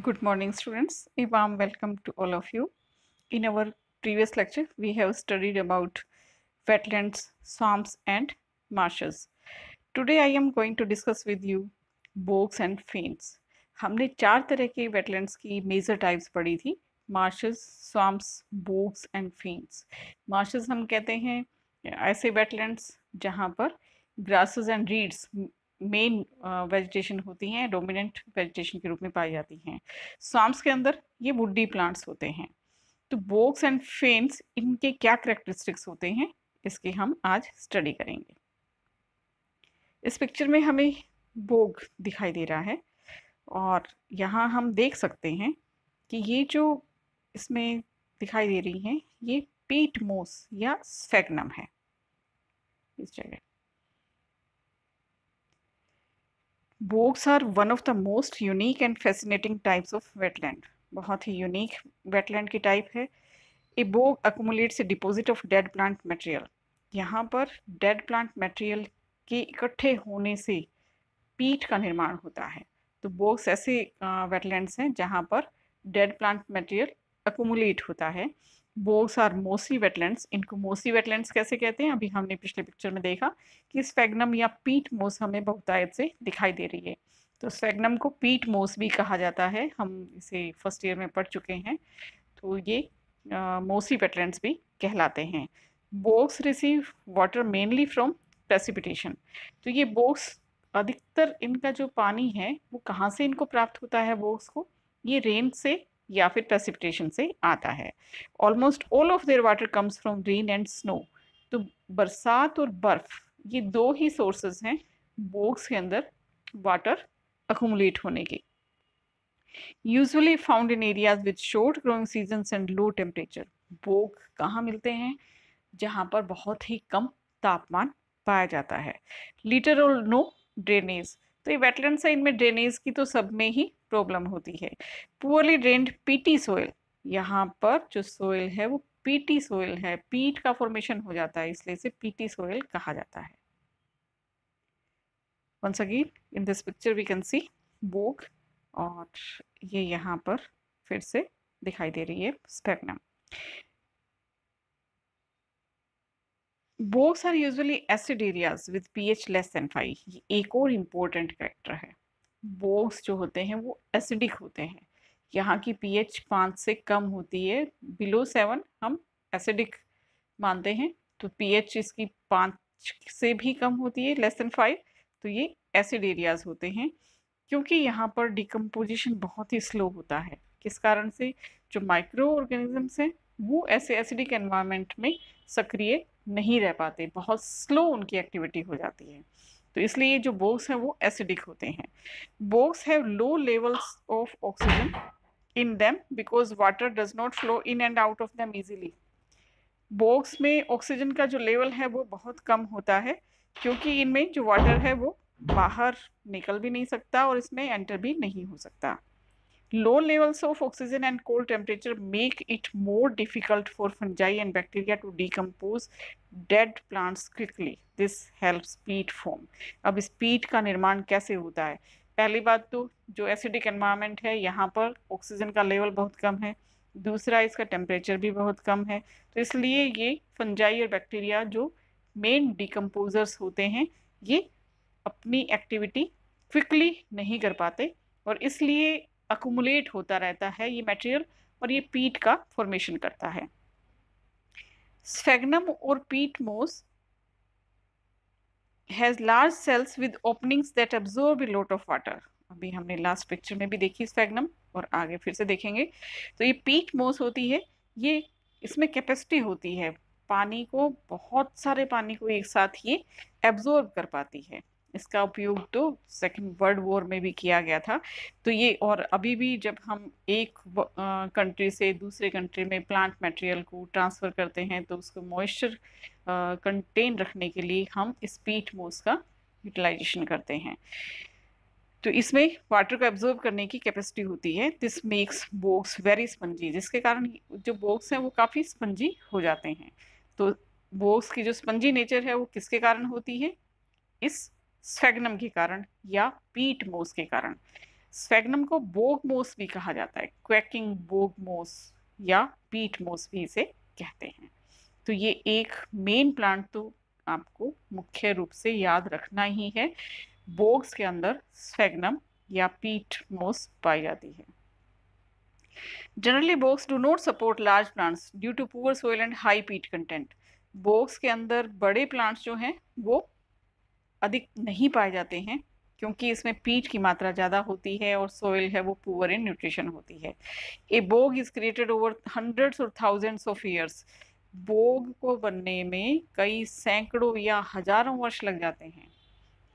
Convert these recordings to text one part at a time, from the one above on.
Good morning students, a warm welcome to all of you. In our previous lecture, we have studied about wetlands, swamps and marshes. Today I am going to discuss with you bogs and fens humne char tarah ke wetlands ki major types padhi thi marshes swamps bogs and fens marshes hum kehte hain aise wetlands jahan par grasses and reeds main vegetation होती हैं dominant vegetation के रूप में पाई जाती हैं swarms के अंदर ये वुडी प्लांट्स होते हैं तो बोक्स एंड फेन्स इनके क्या करेक्टरिस्टिक्स होते हैं इसकी हम आज स्टडी करेंगे इस पिक्चर में हमें बोग दिखाई दे रहा है और यहाँ हम देख सकते हैं कि ये जो इसमें दिखाई दे रही हैं ये पीट मोस या सेगनम है इस जगह bogs are one of the most unique and fascinating types of wetland बहुत ही यूनिक वेटलैंड की टाइप है a bog accumulates a deposit of dead plant material यहाँ पर डेड प्लांट मटेरियल के इकट्ठे होने से पीट का निर्माण होता है तो बोग्स ऐसे वेटलैंड्स हैं जहाँ पर डेड प्लांट मटेरियल अकोमुलेट होता है बोग्स आर मोसी वेटलैंड्स इनको मोसी वेटलैंड्स कैसे कहते हैं अभी हमने पिछले पिक्चर में देखा कि स्फेगनम या पीट मोस हमें बहुतायत से दिखाई दे रही है तो स्फेगनम को पीट मोस भी कहा जाता है हम इसे फर्स्ट ईयर में पढ़ चुके हैं तो ये आ, मोसी वेटलैंड्स भी कहलाते हैं bogs receive water mainly from precipitation तो ये बोग्स अधिकतर इनका जो पानी है वो कहाँ से इनको प्राप्त होता है बोग्स को ये रेन से या फिर प्रेसिपिटेशन से आता है almost all of their water comes from rain and snow तो बरसात और बर्फ़ ये दो ही सोर्सेज हैं बोक्स के अंदर वाटर अकोमलेट होने के usually found in areas with short growing season and low temperature bog कहाँ मिलते हैं जहाँ पर बहुत ही कम तापमान पाया जाता है लीटर और नो ड्रेनेज तो ये वेटलैंड साइड में ड्रेनेज की तो सब में ही प्रॉब्लम होती है पुअरली ड्रेन्ड पीटी सोइल यहाँ पर जो सोइल है वो पीटी सोइल है पीट का फॉर्मेशन हो जाता है इसलिए इसे पीटी सोइल कहा जाता है once again in this picture we can see bog और ये यहाँ पर फिर से दिखाई दे रही है sphagnum are usually acid areas with P H less than five ये एक और इम्पोर्टेंट फैक्टर है बोग्स जो होते हैं वो एसिडिक होते हैं यहाँ की पी एच पाँच से कम होती है बिलो सेवन हम एसिडिक मानते हैं तो पी एच इसकी पाँच से भी कम होती है लेस देन फाइव तो ये एसिड एरियाज होते हैं क्योंकि यहाँ पर डिकम्पोजिशन बहुत ही स्लो होता है किस कारण से जो माइक्रो ऑर्गेनिजम्स हैं वो ऐसे एसिडिक एनवायरनमेंट में सक्रिय नहीं रह पाते बहुत स्लो उनकी एक्टिविटी हो जाती है तो इसलिए जो बोक्स हैं वो एसिडिक होते हैं bogs have low levels of oxygen in them because water does not flow in and out of them easily bogs में ऑक्सीजन का जो लेवल है वो बहुत कम होता है क्योंकि इनमें जो वाटर है वो बाहर निकल भी नहीं सकता और इसमें एंटर भी नहीं हो सकता Low levels of oxygen and cold temperature make it more difficult for fungi and bacteria to decompose dead plants quickly. This helps peat form. अब इस peat का निर्माण कैसे होता है पहली बात तो जो एसिडिक एनवायरनमेंट है यहाँ पर ऑक्सीजन का लेवल बहुत कम है दूसरा इसका टेम्परेचर भी बहुत कम है तो इसलिए ये फंजाई और बैक्टीरिया जो मेन डिकम्पोजर्स होते हैं ये अपनी एक्टिविटी क्विकली नहीं कर पाते और इसलिए अकूमुलेट होता रहता है ये मटेरियल और ये पीट का फॉर्मेशन करता है स्फेगनम और peat moss has large cells with openings that absorb lot of water अभी हमने लास्ट पिक्चर में भी देखी स्फेगनम और आगे फिर से देखेंगे तो ये पीट मोस होती है ये इसमें कैपेसिटी होती है पानी को बहुत सारे पानी को एक साथ ये एब्जॉर्ब कर पाती है इसका उपयोग तो सेकेंड वर्ल्ड वॉर में भी किया गया था तो ये और अभी भी जब हम एक कंट्री से दूसरे कंट्री में प्लांट मटेरियल को ट्रांसफ़र करते हैं तो उसको मॉइस्चर कंटेन रखने के लिए हम स्पीड मोस का यूटिलाइजेशन करते हैं तो इसमें वाटर को एब्जॉर्व करने की कैपेसिटी होती है this makes bogs very spongy जिसके कारण जो बोक्स हैं वो काफ़ी स्पंजी हो जाते हैं तो बोक्स की जो स्पंजी नेचर है वो किसके कारण होती है इस स्फेगनम के कारण या पीट मोस के कारण स्वेग्नम को बोग मोस भी कहा जाता है क्वैकिंग बोग मोस या पीट मोस भी इसे कहते हैं तो ये एक मेन प्लांट तो आपको मुख्य रूप से याद रखना ही है बोग्स के अंदर स्फेगनम या पीट मोस पाई जाती है generally bogs do not support large plants due to poor soil and high peat content bogs के अंदर बड़े प्लांट्स जो हैं वो अधिक नहीं पाए जाते हैं क्योंकि इसमें पीट की मात्रा ज़्यादा होती है और सोयल है वो पुअर इन न्यूट्रिशन होती है a bog is created over hundreds और थाउजेंड्स ऑफ ईयर्स बोग को बनने में कई सैकड़ों या हजारों वर्ष लग जाते हैं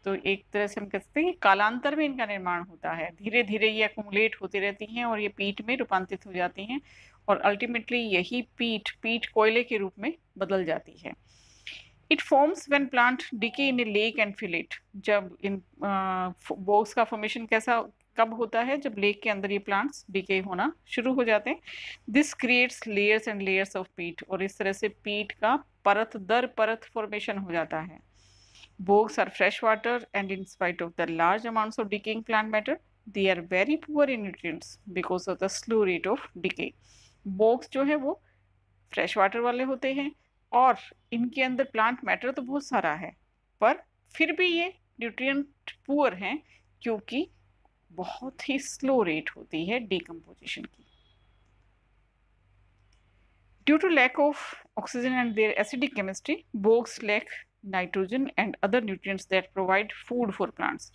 तो एक तरह से हम कह सकते हैं कि कालांतर में इनका निर्माण होता है धीरे धीरे ये अकोमुलेट होती रहती हैं और ये पीठ में रूपांतरित हो जाती हैं और अल्टीमेटली यही पीठ पीठ कोयले के रूप में बदल जाती है it forms when plant decay in a lake and fill it जब इन बोक्स का फॉर्मेशन कैसा कब होता है जब लेक के अंदर ये प्लांट्स डिके होना शुरू हो जाते हैं this creates layers and layers of peat और इस तरह से पीट का परत दर परत फॉर्मेशन हो जाता है bogs are fresh water and in spite of the large amounts of decaying plant matter they are very poor in nutrients because of the slow rate of decay bogs जो है वो फ्रेश वाटर वाले होते हैं और इनके अंदर plant matter तो बहुत सारा है पर फिर भी ये न्यूट्रिएंट पुअर हैं क्योंकि बहुत ही स्लो रेट होती है डीकम्पोजिशन की due to lack of oxygen and their acidic chemistry bogs lack nitrogen and other nutrients that provide food for plants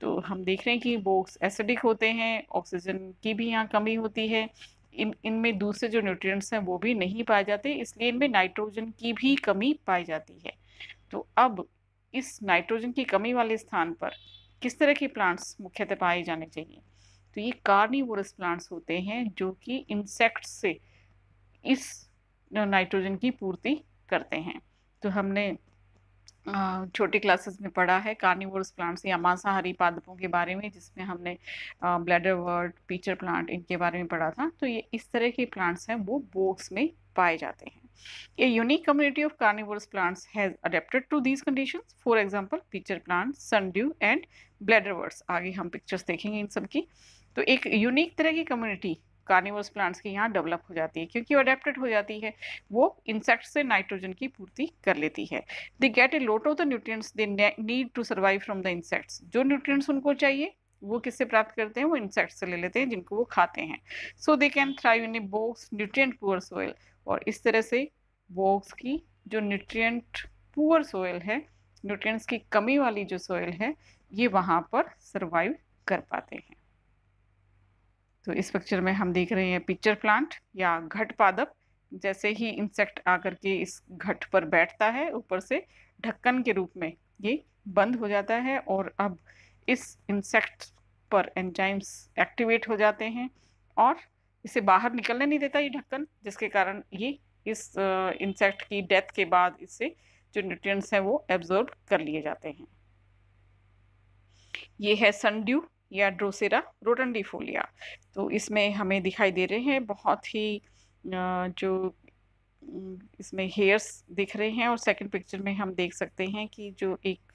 तो हम देख रहे हैं कि बोक्स एसिडिक होते हैं ऑक्सीजन की भी यहाँ कमी होती है इन इनमें दूसरे जो न्यूट्रिएंट्स हैं वो भी नहीं पाए जाते इसलिए इनमें नाइट्रोजन की भी कमी पाई जाती है तो अब इस नाइट्रोजन की कमी वाले स्थान पर किस तरह के प्लांट्स मुख्यतः पाए जाने चाहिए तो ये कार्निवोरस प्लांट्स होते हैं जो कि इंसेक्ट्स से इस नाइट्रोजन की पूर्ति करते हैं तो हमने छोटी क्लासेस में पढ़ा है कार्निवोरस प्लांट्स या मांसाहारी पादपों के बारे में जिसमें हमने ब्लैडर वर्ड पीचर प्लांट इनके बारे में पढ़ा था तो ये इस तरह के प्लांट्स हैं वो बोक्स में पाए जाते हैं a unique community of carnivorous plants has adapted to these condition for example pitcher plant sundew and bladder words आगे हम पिक्चर्स देखेंगे इन सब की तो एक यूनिक तरह की कम्युनिटी कार्निवर्स प्लांट्स की यहाँ डेवलप हो जाती है क्योंकि वो अडेप्टेड हो जाती है वो इंसेक्ट्स से नाइट्रोजन की पूर्ति कर लेती है they get a lot of the nutrients they need to survive from the insects जो न्यूट्रिएंट्स उनको चाहिए वो किससे प्राप्त करते हैं वो इंसेक्ट्स से ले लेते हैं जिनको वो खाते हैं so they can thrive in a bogs nutrient poor soil और इस तरह से बोक्स की जो न्यूट्रिएंट पुअर सोयल है न्यूट्रिएंट्स की कमी वाली जो सोयल है ये वहाँ पर सर्वाइव कर पाते हैं तो इस पिक्चर में हम देख रहे हैं पिक्चर प्लांट या घट पादप जैसे ही इंसेक्ट आकर के इस घट पर बैठता है ऊपर से ढक्कन के रूप में ये बंद हो जाता है और अब इस इंसेक्ट पर एंजाइम्स एक्टिवेट हो जाते हैं और इसे बाहर निकलने नहीं देता ये ढक्कन जिसके कारण ये इस इंसेक्ट की डेथ के बाद इससे जो न्यूट्रिएंट्स हैं वो एब्जॉर्ब कर लिए जाते हैं ये है सनड्यू या ड्रोसेरा रोटनडीफोलिया तो इसमें हमें दिखाई दे रहे हैं बहुत ही जो इसमें हेयर्स दिख रहे हैं और सेकंड पिक्चर में हम देख सकते हैं कि जो एक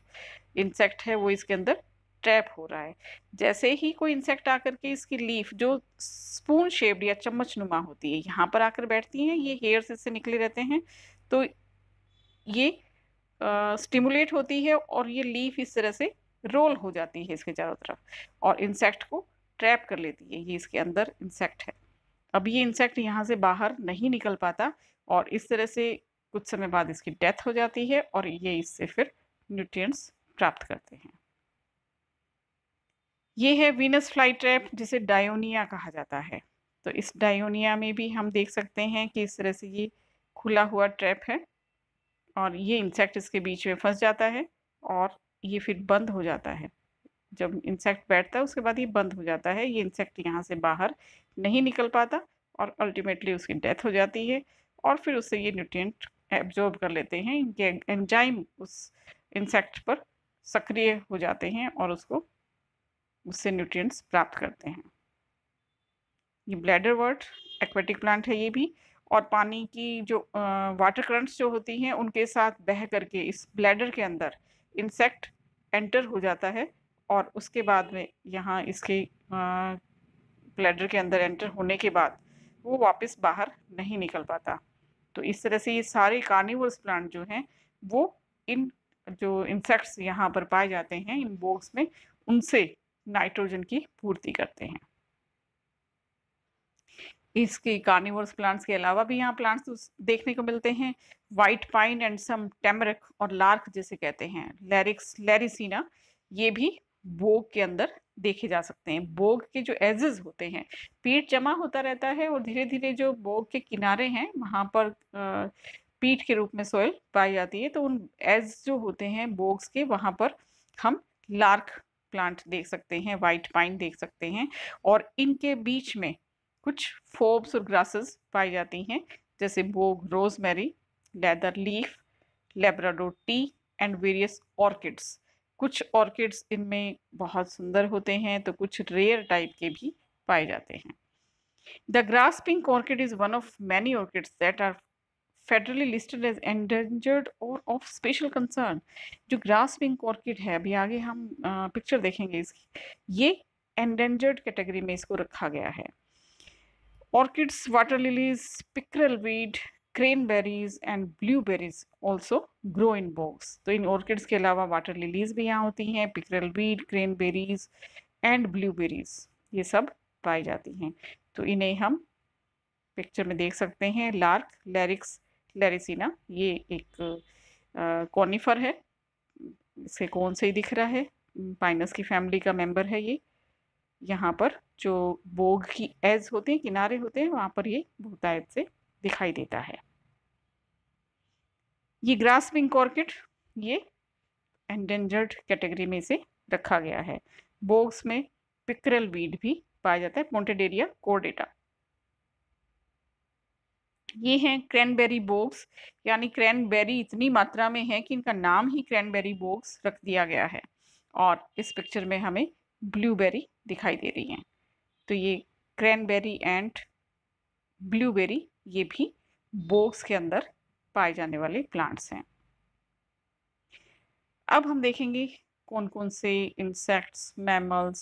इंसेक्ट है वो इसके अंदर ट्रैप हो रहा है जैसे ही कोई इंसेक्ट आकर के इसकी लीफ जो स्पून शेप्ड या चम्मच नुमा होती है यहाँ पर आकर बैठती हैं ये हेयर्स इससे निकले रहते हैं तो ये स्टिमुलेट होती है और ये लीफ इस तरह से रोल हो जाती है इसके चारों तरफ और इंसेक्ट को ट्रैप कर लेती है ये इसके अंदर इंसेक्ट है अब ये इंसेक्ट यहाँ से बाहर नहीं निकल पाता और इस तरह से कुछ समय बाद इसकी डेथ हो जाती है और ये इससे फिर न्यूट्रिएंट्स प्राप्त करते हैं ये है वीनस फ्लाई ट्रैप जिसे डायोनिया कहा जाता है तो इस डायोनिया में भी हम देख सकते हैं कि इस तरह से ये खुला हुआ ट्रैप है और ये इंसेक्ट इसके बीच में फंस जाता है और ये फिर बंद हो जाता है जब इंसेक्ट बैठता है उसके बाद ये बंद हो जाता है ये इंसेक्ट यहाँ से बाहर नहीं निकल पाता और अल्टीमेटली उसकी डेथ हो जाती है और फिर उससे ये न्यूट्रिएंट एब्जॉर्ब कर लेते हैं ये एंजाइम उस इंसेक्ट पर सक्रिय हो जाते हैं और उसको उससे न्यूट्रिएंट्स प्राप्त करते हैं ये ब्लैडर वर्ड एक्वेटिक प्लांट है ये भी और पानी की जो वाटर करंट्स जो होती हैं उनके साथ बह करके इस ब्लैडर के अंदर इंसेक्ट एंटर हो जाता है और उसके बाद में यहाँ इसके ब्लैडर के अंदर एंटर होने के बाद वो वापस बाहर नहीं निकल पाता तो इस तरह से ये सारे कार्निवल्स प्लांट जो हैं वो इन जो इंसेक्ट्स यहाँ पर पाए जाते हैं इन बोक्स में उनसे नाइट्रोजन की पूर्ति करते हैं इसके कार्निवल्स प्लांट्स के अलावा भी यहाँ प्लांट्स देखने को मिलते हैं white pine and some tamarack और लार्क जिसे कहते हैं लैरिक्स लैरिसीना ये भी बोग के अंदर देखे जा सकते हैं बोग के जो एजेस होते हैं पीठ जमा होता रहता है और धीरे धीरे जो बोग के किनारे हैं वहाँ पर पीठ के रूप में सोयल पाई जाती है तो उन एज जो होते हैं बोग्स के वहाँ पर हम लार्क प्लांट देख सकते हैं वाइट पाइन देख सकते हैं और इनके बीच में कुछ फोब्स और ग्रासेस पाई जाती हैं जैसे bog rosemary leather leaf Labrador tea and various orchids कुछ ऑर्किड्स इनमें बहुत सुंदर होते हैं तो कुछ रेयर टाइप के भी पाए जाते हैं the grass pink orchid is one of many orchids that are federally listed as endangered और ऑफ स्पेशल कंसर्न जो ग्रास पिंक ऑर्किड है अभी आगे हम पिक्चर देखेंगे इसकी ये एंडेंजर्ड कैटेगरी में इसको रखा गया है orchids water lilies pickerel weed cranberries and blueberries also grow in bogs तो इन ऑर्किड्स के अलावा वाटर लिलीज भी यहाँ होती हैं pickerel weed cranberries and blueberries ये सब पाई जाती हैं तो इन्हें हम पिक्चर में देख सकते हैं लार्क लैरिक्स लैरिसिना ये एक कॉनिफर है इसके कौन से ही दिख रहा है पाइनस की फैमिली का मेंबर है ये यहाँ पर जो बोग की एज होते हैं किनारे होते हैं वहाँ पर ये बहुतायत से दिखाई देता है ये ग्रास विंग ऑर्किड ये एंडेंजर्ड कैटेगरी में से रखा गया है बोग्स में पिक्रल वीड भी पाया जाता है पोन्टेडेरिया कोडेटा ये हैं क्रैनबेरी बोग्स यानी क्रैनबेरी इतनी मात्रा में है कि इनका नाम ही क्रैनबेरी बोग्स रख दिया गया है और इस पिक्चर में हमें ब्लूबेरी दिखाई दे रही हैं तो ये क्रैनबेरी एंड ब्लूबेरी ये भी बॉक्स के अंदर पाए जाने वाले प्लांट्स हैं अब हम देखेंगे कौन कौन से इंसेक्ट्स मैमल्स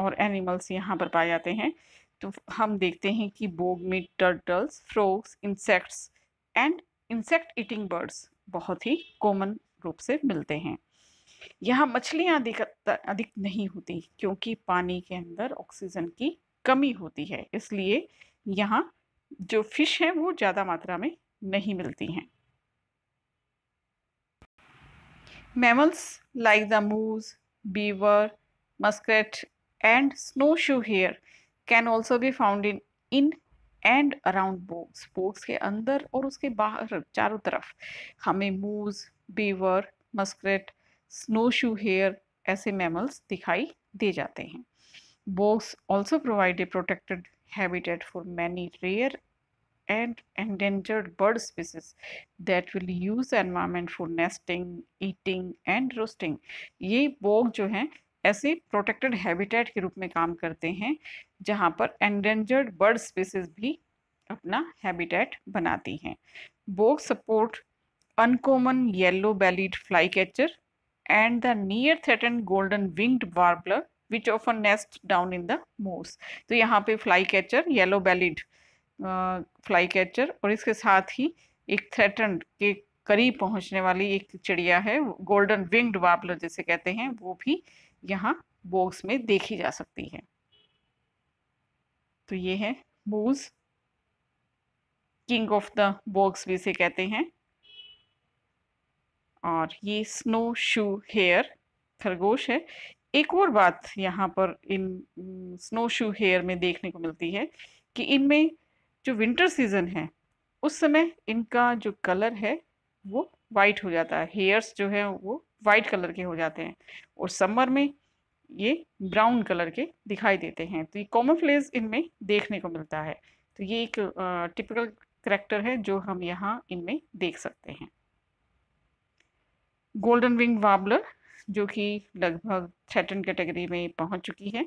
और एनिमल्स यहाँ पर पाए जाते हैं तो हम देखते हैं कि बोग में turtles frogs insects and insect eating birds बहुत ही कॉमन रूप से मिलते हैं यहाँ मछलियाँ अधिक अधिक नहीं होती क्योंकि पानी के अंदर ऑक्सीजन की कमी होती है इसलिए यहाँ जो फिश हैं वो ज़्यादा मात्रा में नहीं मिलती हैं like the moose beaver beaver, and snowshoe hare can also be found in in and around bogs bogs के अंदर और उसके बाहर चारों तरफ हमें moose beaver muskrat shoe hare ऐसे मैमल्स दिखाई दे जाते हैं bogs also provide a protected habitat for many rare and endangered bird species that will use environment for nesting, eating and roosting. ये बोग जो हैं ऐसे प्रोटेक्टेड हैबिटेट के रूप में काम करते हैं जहाँ पर एंडेंजर्ड बर्ड स्पीसीज भी अपना हैबिटेट बनाती हैं bog support uncommon yellow bellied flycatcher and the near threatened golden winged warbler which of nest down in the moss तो यहाँ पे flycatcher yellow bellied flycatcher और इसके साथ ही एक थ्रेटन के करीब पहुंचने वाली एक चिड़िया है गोल्डन विंग्ड वाबलर जिसे कहते हैं वो भी यहाँ बॉक्स में देखी जा सकती है तो ये है bogs king of the bogs भी इसे कहते हैं और ये स्नो शू हेयर खरगोश है एक और बात यहाँ पर इन स्नो शू हेयर में देखने को मिलती है कि इनमें जो विंटर सीज़न है उस समय इनका जो कलर है वो वाइट हो जाता है हेयर्स जो है वो वाइट कलर के हो जाते हैं और समर में ये ब्राउन कलर के दिखाई देते हैं तो ये कॉमन फ्लेज इनमें देखने को मिलता है तो ये एक टिपिकल करेक्टर है जो हम यहाँ इनमें देख सकते हैं गोल्डन विंग वाबलर जो कि लगभग थ्रेटन कैटेगरी में पहुंच चुकी है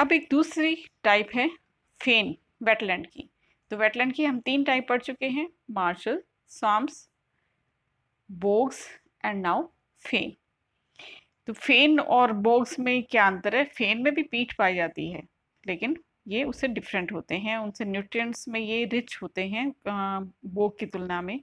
अब एक दूसरी टाइप है फेन वेटलैंड की तो वेटलैंड की हम तीन टाइप पढ़ चुके हैं marshes swamps bogs and now fen तो फेन और बोग्स में क्या अंतर है फेन में भी पीठ पाई जाती है लेकिन ये उससे डिफरेंट होते हैं उनसे न्यूट्रिएंट्स में ये रिच होते हैं वो की तुलना में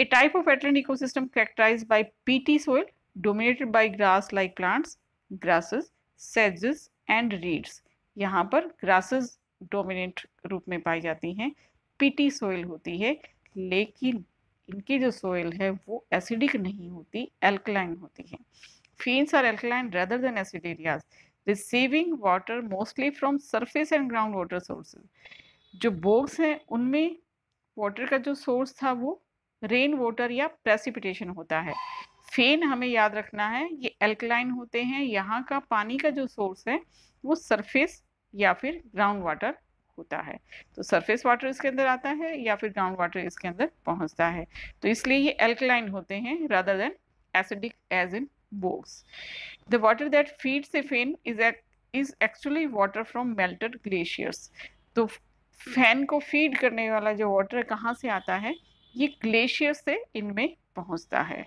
a type of wetland ecosystem characterize by peaty soil dominated by grass like plants grasses सेजेस एंड रीड्स यहाँ पर ग्रासेस डोमिनेंट रूप में पाई जाती हैं पीटी सोइल होती है लेकिन इनकी जो सोइल है वो एसिडिक नहीं होती एल्कलाइन होती है fens are alkaline rather than acid areas receiving water mostly from surface and ground water sources जो बोग्स हैं उनमें वाटर का जो सोर्स था वो रेन वाटर या प्रेसिपिटेशन होता है फेन हमें याद रखना है ये एल्कलाइन होते हैं यहाँ का पानी का जो सोर्स है वो सरफेस या फिर ग्राउंड वाटर होता है तो सरफेस वाटर इसके अंदर आता है या फिर ग्राउंड वाटर इसके अंदर पहुँचता है तो इसलिए ये एल्कलाइन होते हैं rather than acidic as in bogs. The water that feeds the fen is, is actually water from melted glaciers. तो फैन को फीड करने वाला जो वाटर कहाँ से आता है ये ग्लेशियर से इनमें पहुँचता है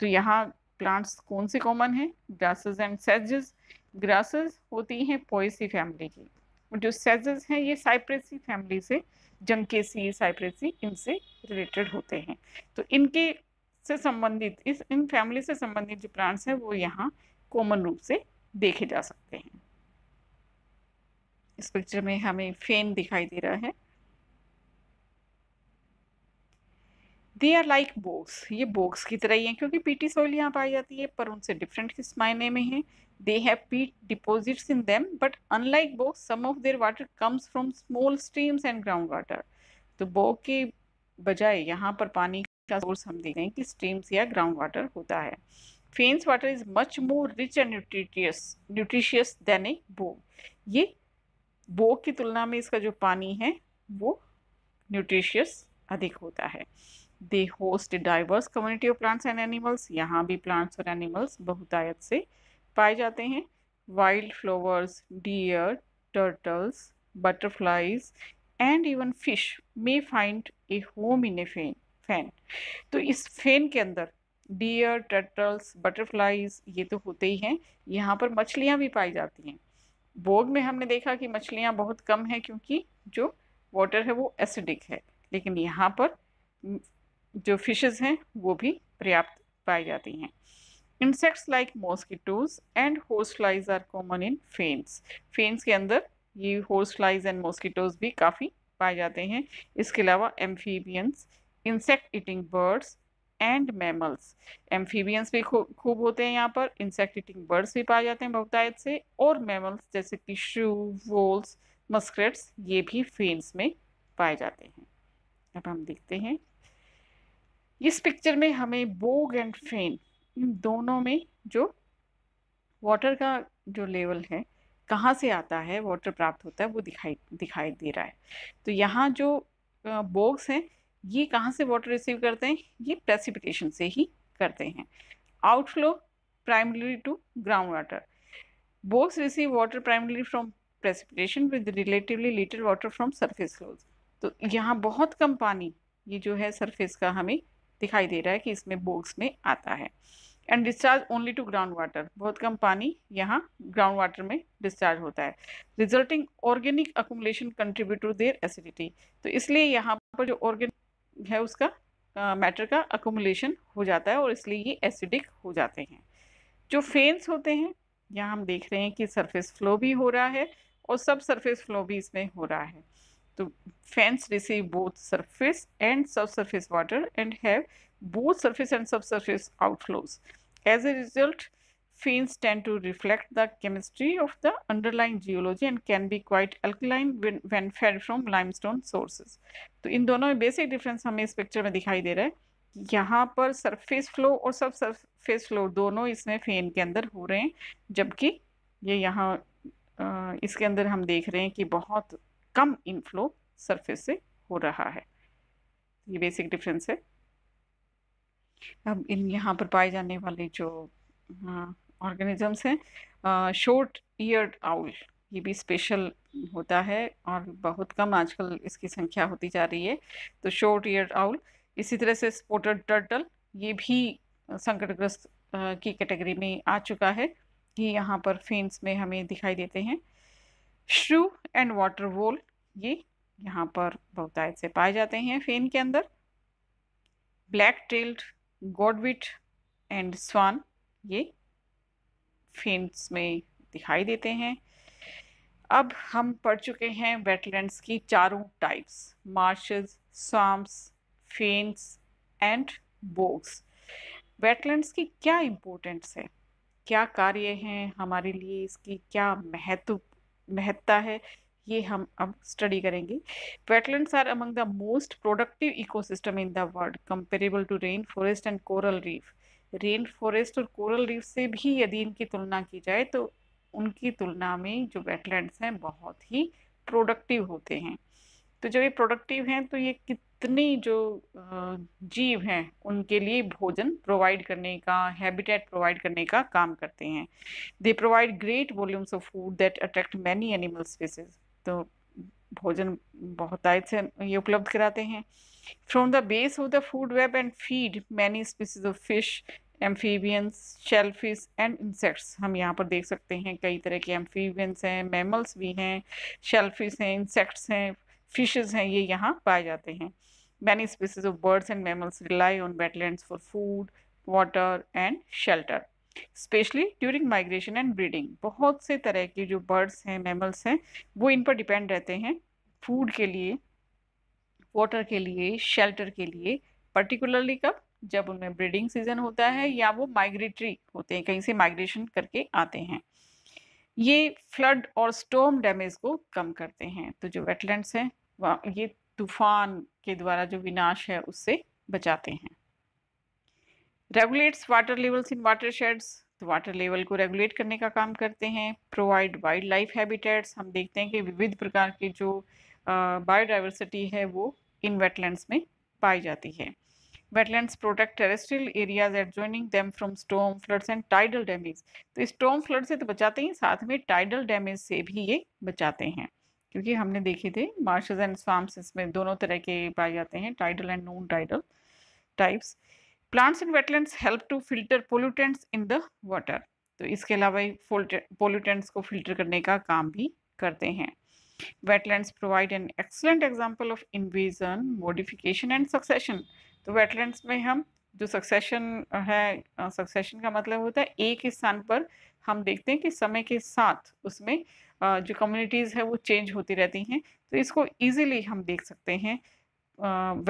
तो यहाँ प्लांट्स कौन से कॉमन हैं ग्रासेस एंड सेजेस ग्रासेस होती हैं पोएसी फैमिली की और जो सेजेस हैं ये साइप्रेसी फैमिली से जंकेसी साइप्रेसी इनसे रिलेटेड होते हैं तो इनके से संबंधित इस इन फैमिली से संबंधित जो प्लांट्स हैं वो यहाँ कॉमन रूप से देखे जा सकते हैं इस पिक्चर में हमें फेन दिखाई दे रहा है दे आर लाइक बोक्स ये बोक्स की तरह ही है क्योंकि पीटी सॉइल यहाँ पाई जाती है पर उनसे डिफरेंट किस मायने में है they have peat deposits in them but unlike bogs some of their water comes from small streams and ground water तो बोक के बजाय यहाँ पर पानी का सोर्स हम देखें कि स्ट्रीम्स या ग्राउंड वाटर होता है fens water is much more rich and nutritious nutritious than a bog ये बो की तुलना में इसका जो पानी है वो न्यूट्रिशियस अधिक होता है they host diverse community of plants and animals यहाँ भी प्लांट्स और एनिमल्स बहुतायत से पाए जाते हैं wild flowers deer turtles butterflies and even fish may find a home in a fen fen तो इस फैन के अंदर डियर टर्टल्स बटरफ्लाइज ये तो होते ही हैं यहाँ पर मछलियाँ भी पाई जाती हैं बोग में हमने देखा कि मछलियाँ बहुत कम हैं क्योंकि जो वाटर है वो एसिडिक है लेकिन यहाँ पर जो फिशेस हैं वो भी पर्याप्त पाई जाती हैं insects like mosquitoes and horse flies are common in fens fens के अंदर ये होर्स फ्लाइज एंड मॉस्किटोज भी काफ़ी पाए जाते हैं इसके अलावा amphibians insect eating birds and mammals amphibians भी खूब खूब होते हैं यहाँ पर इंसेक्ट ईटिंग बर्ड्स भी पाए जाते हैं बहुतायत से और मैमल्स जैसे कि शू वोल्स मस्क्रेट्स ये भी फेन्स में पाए जाते हैं अब हम देखते हैं इस पिक्चर में हमें बोग एंड फेन इन दोनों में जो वाटर का जो लेवल है कहाँ से आता है वाटर प्राप्त होता है वो दिखाई दिखाई दे रहा है तो यहाँ जो बोग्स हैं ये कहाँ से वाटर रिसीव करते हैं ये प्रेसिपिटेशन से ही करते हैं outflow primary to ground water bogs receive water primary from precipitation with relatively little water from surface flows तो यहाँ बहुत कम पानी ये जो है सरफेस का हमें दिखाई दे रहा है कि इसमें बोक्स में आता है and discharge only to ground water बहुत कम पानी यहाँ ग्राउंड वाटर में डिस्चार्ज होता है resulting organic accumulation contribute to their acidity तो इसलिए यहाँ पर जो ऑर्गेनिक है उसका मैटर का अकोमोलेशन हो जाता है और इसलिए ये एसिडिक हो जाते हैं जो फेन्स होते हैं यहाँ हम देख रहे हैं कि सरफेस फ्लो भी हो रहा है और सब सरफेस फ्लो भी इसमें हो रहा है तो fens receive both surface and subsurface water and have both surface and subsurface outflows as a result fins tend to reflect the chemistry of the underlying geology and can be quite alkaline when, when fed from limestone sources. to in dono mein basic difference hame इस picture में दिखाई दे रहा है यहाँ पर surface flow और सब सरफेस फ्लो दोनों इसमें फेन के अंदर हो रहे हैं जबकि ये यह यहाँ इसके अंदर हम देख रहे हैं कि बहुत कम इनफ्लो सरफेस से हो रहा है ये बेसिक डिफरेंस है अब इन यहाँ पर पाए जाने वाले जो हाँ ऑर्गेनिजम्स हैं शॉर्ट ईयर्ड आउल ये भी स्पेशल होता है और बहुत कम आजकल इसकी संख्या होती जा रही है तो शॉर्ट ईयर्ड आउल इसी तरह से स्पोटेड टर्टल ये भी संकटग्रस्त की कैटेगरी में आ चुका है ये यहाँ पर फेंस में हमें दिखाई देते हैं श्रू एंड वाटर वोल ये यहाँ पर बहुतायत से पाए जाते हैं फेन के अंदर black tailed godwit and swan ये फेंट्स में दिखाई देते हैं अब हम पढ़ चुके हैं वेटलैंड्स की चारों types marshes swamps fens and bogs wetlands की क्या इम्पोर्टेंस है क्या कार्य हैं हमारे लिए इसकी क्या महत्व महत्ता है ये हम अब स्टडी करेंगे wetlands are among the most productive ecosystem in the world comparable to rain forest and coral reef rain forest और कोरल रीफ से भी यदि इनकी तुलना की जाए तो उनकी तुलना में जो वेटलैंड्स हैं बहुत ही प्रोडक्टिव होते हैं तो जब ये प्रोडक्टिव हैं तो ये कितनी जो जीव हैं उनके लिए भोजन प्रोवाइड करने का हैबिटेट प्रोवाइड करने का काम करते हैं they provide great volumes of food that attract many animal species तो भोजन बहुतायत से ये उपलब्ध कराते हैं from the base of the food web and feed many species of fish amphibians shellfish and insects हम यहाँ पर देख सकते हैं कई तरह के एम्फीबियंस हैं मैमल्स भी हैं शेलफिश हैं इंसेक्ट्स हैं फिशेज हैं ये यहाँ पाए जाते हैं many species of birds and mammals rely on wetland for food water and shelter specially during migration and breeding बहुत से तरह के जो बर्ड्स हैं मैमल्स हैं वो इन पर डिपेंड रहते हैं फूड के लिए वाटर के लिए शेल्टर के लिए पर्टिकुलरली कब जब उनमें ब्रीडिंग सीजन होता है या वो माइग्रेटरी होते हैं कहीं से माइग्रेशन करके आते हैं ये फ्लड और स्टोम डैमेज को कम करते हैं तो जो वेटलैंड्स हैं वह ये तूफान के द्वारा जो विनाश है उससे बचाते हैं regulates water levels in watersheds तो वाटर लेवल को रेगुलेट करने का काम करते हैं प्रोवाइड वाइल्ड लाइफ हैबिटेट्स हम देखते हैं कि विविध प्रकार के जो बायोडाइवर्सिटी है वो इन वेटलैंड्स में पाई जाती है wetlands protect terrestrial areas joining them from storm floods and tidal damage तो स्टोम फ्लड से तो बचाते ही साथ में टाइडल डैमेज से भी ये बचाते हैं क्योंकि हमने देखे थे मार्शेज एंड स्वाम्स इसमें दोनों तरह के पाए जाते हैं tidal and non tidal types plants and wetlands help to filter pollutants in the water तो इसके अलावा पोल्यूटेंट्स को फिल्टर करने का काम भी करते हैं Wetlands provide an excellent example of invasion, modification and succession. तो wetlands में हम जो सक्सेशन है सक्सेशन का मतलब होता है एक स्थान पर हम देखते हैं कि समय के साथ उसमें जो कम्युनिटीज़ है वो चेंज होती रहती हैं तो इसको इजीली हम देख सकते हैं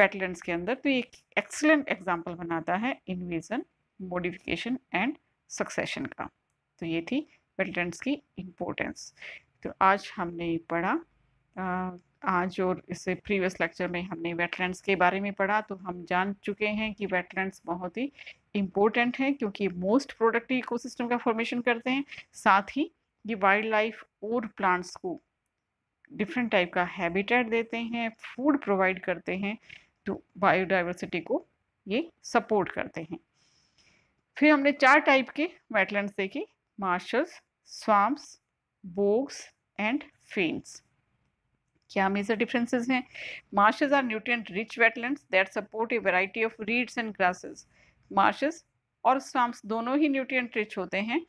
वेटलैंड के अंदर तो एक एक्सलेंट एग्जाम्पल बनाता है इन्वेजन मोडिफिकेशन एंड सक्सेशन का तो ये थी वेटलैंड्स की इम्पोर्टेंस तो आज हमने पढ़ा आज और इससे प्रीवियस लेक्चर में हमने वेटलैंड्स के बारे में पढ़ा तो हम जान चुके हैं कि वेटलैंड्स बहुत ही इम्पोर्टेंट हैं क्योंकि मोस्ट प्रोडक्टिव इकोसिस्टम का फॉर्मेशन करते हैं साथ ही ये वाइल्ड लाइफ और प्लांट्स को डिफरेंट टाइप का हैबिटेट देते हैं फूड प्रोवाइड करते हैं तो बायोडाइवर्सिटी को ये सपोर्ट करते हैं फिर हमने चार टाइप के वेटलैंड्स देखे marshes swamps bogs and fields. क्या मेजर डिफरेंसेस हैं marshes are nutrient rich wetlands that support a variety of reeds and grasses marshes और स्लम्स दोनों ही न्यूट्रिएंट रिच होते हैं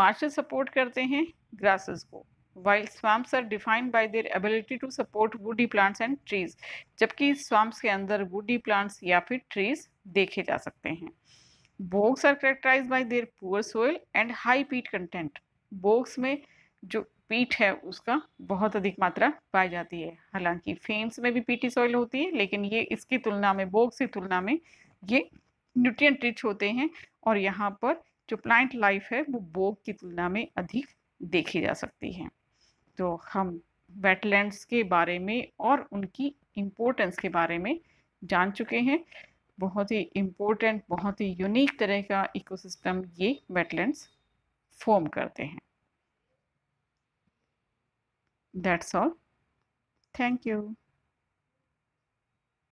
मार्शेस सपोर्ट करते हैं ग्रासेस को while swamps are defined by their ability to support woody plants and trees जबकि स्वाम्प्स के अंदर वुडी प्लांट्स या फिर ट्रीज देखे जा सकते हैं bogs are characterize by their poor soil and high peat content bogs में जो पीट है उसका बहुत अधिक मात्रा पाई जाती है हालांकि फेन्स में भी पीटी सॉइल होती है लेकिन ये इसकी तुलना में बोग की तुलना में ये न्यूट्रिएंट रिच होते हैं और यहाँ पर जो प्लांट लाइफ है वो बोग की तुलना में अधिक देखी जा सकती है तो हम वेटलैंड्स के बारे में और उनकी इम्पोर्टेंस के बारे में जान चुके हैं बहुत ही इम्पोर्टेंट बहुत ही यूनिक तरह का इकोसिस्टम ये वेटलैंड्स फॉर्म करते हैं That's all. Thank you.